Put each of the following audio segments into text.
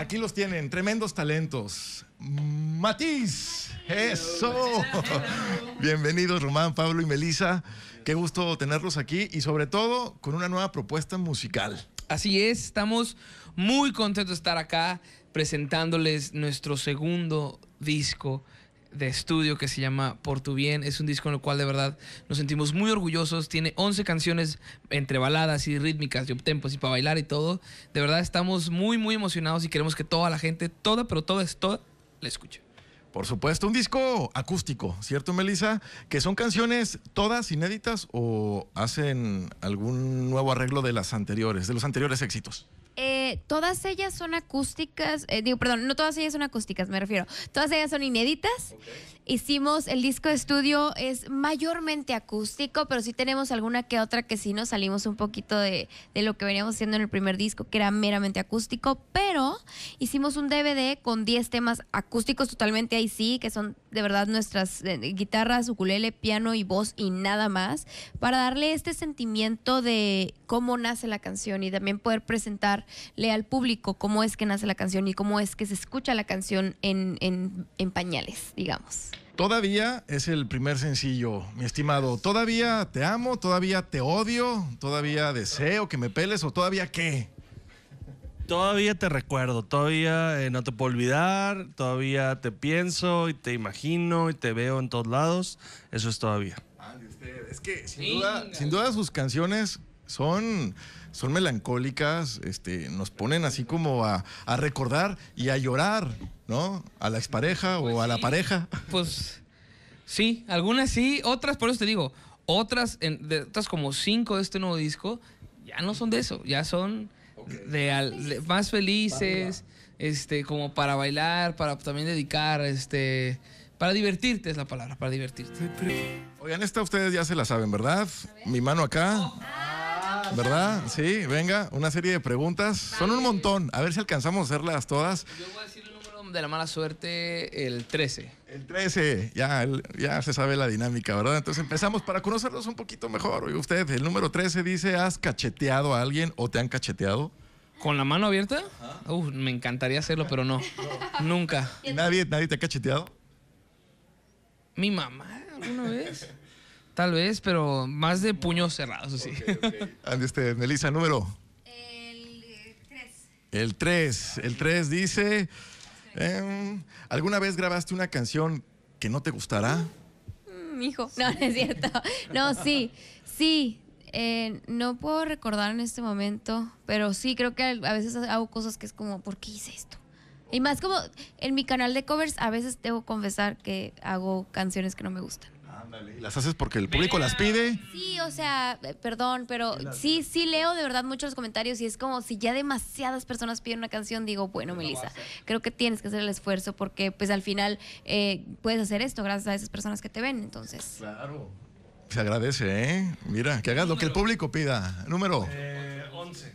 Aquí los tienen, tremendos talentos. Matiz, eso. Bienvenidos Román, Pablo y Melisa. Qué gusto tenerlos aquí y sobre todo con una nueva propuesta musical. Así es, estamos muy contentos de estar acá presentándoles nuestro segundo disco de estudio que se llama Por tu bien. Es un disco en el cual de verdad nos sentimos muy orgullosos. Tiene 11 canciones entre baladas y rítmicas y obtempos y para bailar y todo. De verdad estamos muy, muy emocionados y queremos que toda la gente, toda, pero toda es toda, la escuche. Por supuesto, un disco acústico, ¿cierto, Melissa? Que son canciones todas inéditas o hacen algún nuevo arreglo de las anteriores, de los anteriores éxitos. Eh, todas ellas son acústicas, eh, digo, perdón, no todas ellas son acústicas, me refiero. Todas ellas son inéditas hicimos el disco de estudio es mayormente acústico, pero sí tenemos alguna que otra que sí nos salimos un poquito de, de lo que veníamos haciendo en el primer disco, que era meramente acústico, pero hicimos un DVD con 10 temas acústicos totalmente ahí sí, que son de verdad nuestras eh, guitarras, ukulele, piano y voz y nada más, para darle este sentimiento de cómo nace la canción y también poder presentarle al público cómo es que nace la canción y cómo es que se escucha la canción en, en pañales, digamos. Todavía es el primer sencillo, mi estimado. ¿Todavía te amo? ¿Todavía te odio? ¿Todavía deseo que me peles? ¿O todavía qué? Todavía te recuerdo, todavía eh, no te puedo olvidar, todavía te pienso y te imagino y te veo en todos lados. Eso es todavía. Ah, es que sin duda sus canciones son, son melancólicas, este, nos ponen así como a, a recordar y a llorar, ¿no? A la expareja o pues a la pareja. Pues sí, algunas sí, otras, por eso te digo, otras, en, de, otras como cinco de este nuevo disco, ya no son de eso, ya son de, más felices, este, como para bailar, para también dedicar, este. Para divertirte es la palabra, para divertirte. Oigan, esta ustedes ya se la saben, ¿verdad? Mi mano acá. Oh, ¿Verdad? Sí, venga, una serie de preguntas. Son un montón. A ver si alcanzamos a hacerlas todas. Yo voy a decir el número de la mala suerte, el 13. El 13, ya, ya se sabe la dinámica, ¿verdad? Entonces empezamos para conocerlos un poquito mejor. Oye, usted, el número 13 dice, ¿has cacheteado a alguien o te han cacheteado? ¿Con la mano abierta? me encantaría hacerlo, pero no. Nunca. nadie, ¿Nadie te ha cacheteado? Mi mamá, alguna vez tal vez, pero más de puños cerrados, sí. Okay, este, Melissa, número. El 3. El 3. El 3 dice. Em, ¿Alguna vez grabaste una canción que no te gustará? Mm, hijo. No, no es cierto. No, sí. Sí. Eh, no puedo recordar en este momento, pero sí, creo que a veces hago cosas que es como, ¿por qué hice esto? Y más como en mi canal de covers, a veces debo confesar que hago canciones que no me gustan las haces porque el público las pide. Sí, o sea, eh, perdón, pero sí, sí leo de verdad muchos comentarios y es como si ya demasiadas personas piden una canción, digo, bueno, Melissa, creo que tienes que hacer el esfuerzo porque pues al final eh, puedes hacer esto gracias a esas personas que te ven, entonces. Claro. Se agradece, ¿eh? Mira, que hagas lo que el público pida. Número. 11. Eh,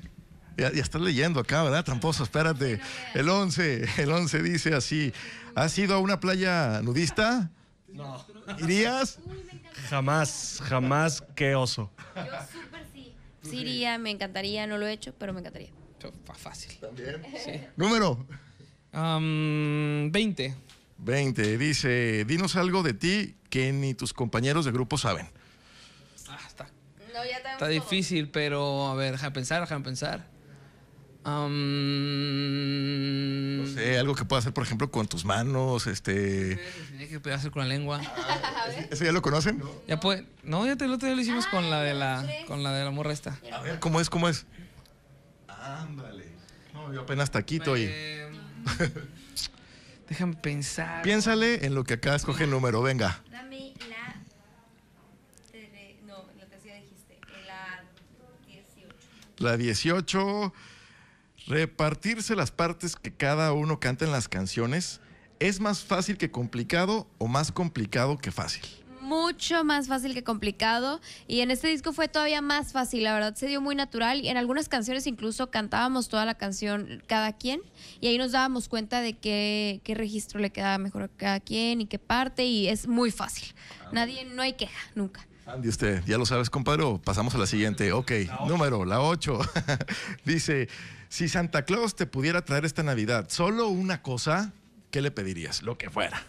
ya, ya, estás leyendo acá, ¿verdad, tramposo? Espérate. El 11, el 11 dice así. ¿Has ido a una playa nudista? No. ¿Irías? Jamás, jamás, qué oso. Yo súper sí. Sí iría, me encantaría, no lo he hecho, pero me encantaría. Fácil. También. Número. 20. 20. Dice, dinos algo de ti que ni tus compañeros de grupo saben. Ah, está. está difícil, pero a ver, déjame pensar, déjame pensar. No sé, algo que pueda hacer, por ejemplo, con tus manos, este... que hacer con la lengua. ¿Eso ya lo conocen? Ya No, ya te lo, lo hicimos con la de la ah, con la de la morra A ver, ¿cómo es? ¿Cómo es? Ándale. No, yo apenas taquito y... Em, déjame pensar. Piénsale en lo que acá escoge el número, venga. Dame la... No, lo que sí dijiste, la 18. La 18... Repartirse las partes que cada uno canta en las canciones es más fácil que complicado o más complicado que fácil. Mucho más fácil que complicado y en este disco fue todavía más fácil, la verdad se dio muy natural y en algunas canciones incluso cantábamos toda la canción cada quien y ahí nos dábamos cuenta de qué, registro le quedaba mejor a cada quien y qué parte y es muy fácil. Ah, Nadie, no hay queja, nunca. Andy, usted ya lo sabes, compadre, pasamos a la siguiente. Ok, número, la 8. Dice, si Santa Claus te pudiera traer esta Navidad solo una cosa, ¿qué le pedirías? Lo que fuera.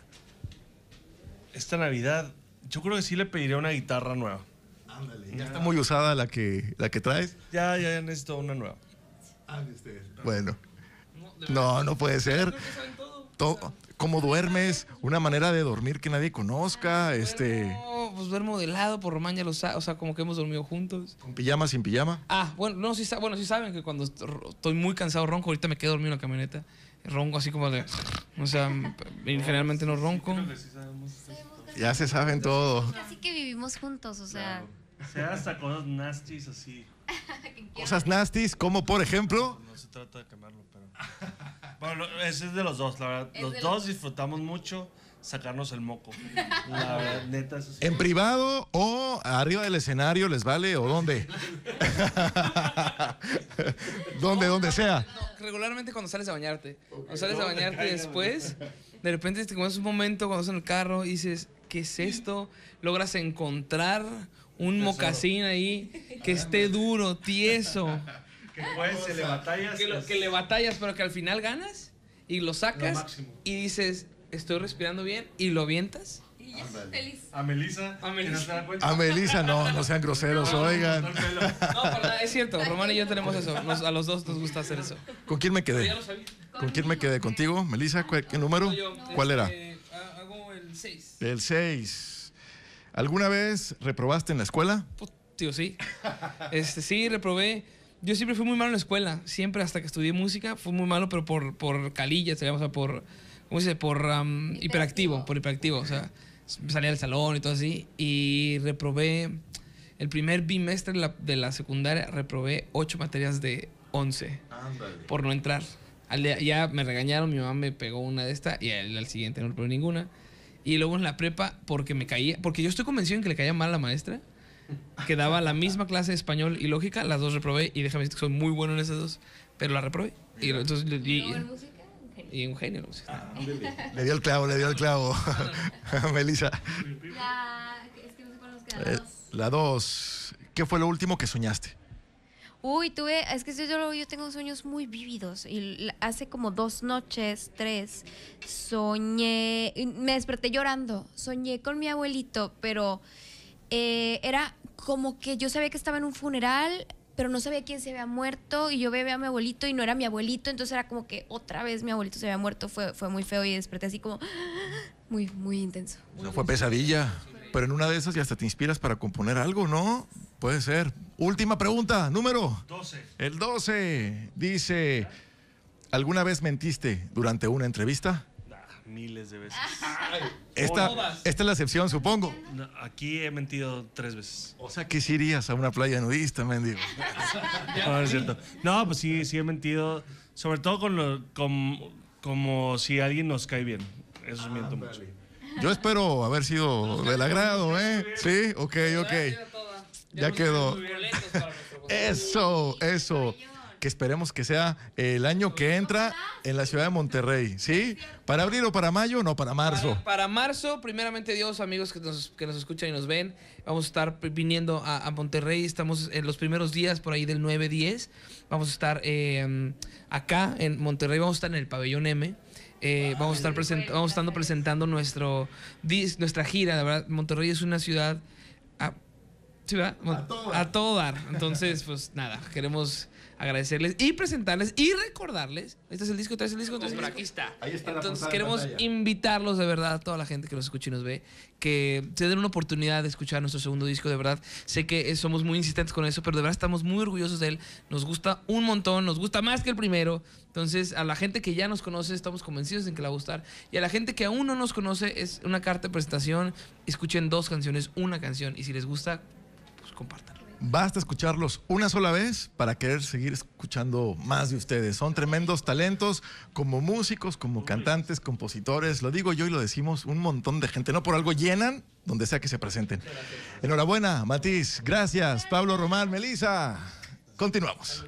Esta Navidad, yo creo que sí le pediría una guitarra nueva. Ándale, ya, está muy usada la que, la que traes. Ya, ya necesito una nueva. usted. Ah, bueno. No, no puede ser. Todo, cómo duermes, una manera de dormir que nadie conozca, ah, este... Pues duermo de lado, por Román ya lo sabe, o sea, como que hemos dormido juntos. ¿Con pijama, sin pijama? Ah, bueno, no, sí, bueno, sí saben que cuando estoy muy cansado ronco, ahorita me quedo dormido en la camioneta, ronco así como de... O sea, generalmente no ronco. Ya se saben todo. Así que vivimos juntos, o sea... O sea, hasta cosas nasties así. Cosas nasties, como por ejemplo. No se trata de quemarlo, pero. Bueno, ese es de los dos, la verdad. Los dos disfrutamos mucho sacarnos el moco. La verdad, neta. Eso ¿En privado o arriba del escenario les vale o dónde? ¿Dónde, donde sea. regularmente cuando sales a bañarte. Cuando sales a bañarte después, de repente te comes un momento cuando estás en el carro y dices, ¿qué es esto? Logras encontrar un mocasín ahí que esté duro, tieso. que le batallas. Que, le batallas, pero que al final ganas y lo sacas y dices, estoy respirando bien y lo vientas. Y feliz. A Melisa. A Melisa. No, no, sean groseros, oigan. No, es cierto, Román y yo tenemos eso. a los dos nos gusta hacer eso. ¿Con quién me quedé? ¿Con quién me quedé? ¿Contigo, Melisa? ¿Qué número? ¿Cuál este, era? Ah, hago el 6. El 6. ¿Alguna vez reprobaste en la escuela? tío, sí. Este, sí, reprobé. Yo siempre fui muy malo en la escuela. Siempre, hasta que estudié música, fui muy malo, pero por, por calillas, o sea, por. ¿Cómo dice? Por hiperactivo. Por hiperactivo. O sea, salía del salón y todo así. Y reprobé. El primer bimestre de la, secundaria reprobé ocho materias de once por no entrar. ya me regañaron, mi mamá me pegó una de estas y al, al siguiente no reprobé ninguna. Y luego en la prepa, porque me caía, porque yo estoy convencido en que le caía mal a la maestra, que daba la misma clase de español y lógica, las dos reprobé y déjame decir que soy muy bueno en esas dos, pero la reprobé. Y entonces, y, y un genio. Ah, le dio el clavo, le dio el clavo. Melissa. La, es que no sé La 2. Eh, ¿Qué fue lo último que soñaste? Uy, tuve, es que yo, yo tengo sueños muy vívidos y hace como dos noches, tres, soñé, me desperté llorando, soñé con mi abuelito, pero eh, era como que yo sabía que estaba en un funeral, pero no sabía quién se había muerto y yo veía a mi abuelito y no era mi abuelito, entonces era como que otra vez mi abuelito se había muerto, fue, fue muy feo y desperté así como muy, muy intenso. no fue pesadilla pero en una de esas ya hasta te inspiras para componer algo, ¿no? Puede ser. Última pregunta, número 12. El 12 dice, ¿alguna vez mentiste durante una entrevista? miles de veces. esta, esta, es la excepción, supongo. aquí he mentido tres veces. O sea, ¿qué irías a una playa nudista, mendigo? no, es cierto. No, pues sí, sí he mentido. Sobre todo con lo, como si alguien nos cae bien. Eso ah, miento mucho. Yo espero haber sido del agrado, ¿eh? Sí, ok, ok. Ya quedó. Eso, eso. Que esperemos que sea el año que entra en la ciudad de Monterrey, ¿sí? ¿Para abril o para mayo? No, para marzo. Para, marzo, primeramente Dios, amigos que nos, que nos escuchan y nos ven, vamos a estar viniendo a, Monterrey, estamos en eh, los primeros días por ahí del 9-10, vamos a estar eh, acá en Monterrey, vamos a estar en el pabellón M, eh, vamos, a estar present vamos estando presentando nuestro, nuestra gira. La verdad, Monterrey es una ciudad ah, Sí, A todo dar. Entonces, pues nada, queremos agradecerles y presentarles y recordarles. Este es el disco, este es el disco, entonces Aquí está. Ahí está Entonces queremos invitarlos de verdad a toda la gente que nos escucha y nos ve que se den una oportunidad de escuchar nuestro segundo disco. De verdad, sé que somos muy insistentes con eso, pero de verdad estamos muy orgullosos de él. Nos gusta un montón, nos gusta más que el primero. Entonces, a la gente que ya nos conoce, estamos convencidos en que le va a gustar. Y a la gente que aún no nos conoce, es una carta de presentación. Escuchen dos canciones, una canción. Y si les gusta, pues, compartan Basta escucharlos una sola vez para querer seguir escuchando más de ustedes. Son tremendos talentos como músicos, como cantantes, compositores. Lo digo yo y lo decimos un montón de gente. No por algo llenan donde sea que se presenten. Enhorabuena, Matiz. Gracias, Pablo Román, Melisa. Continuamos.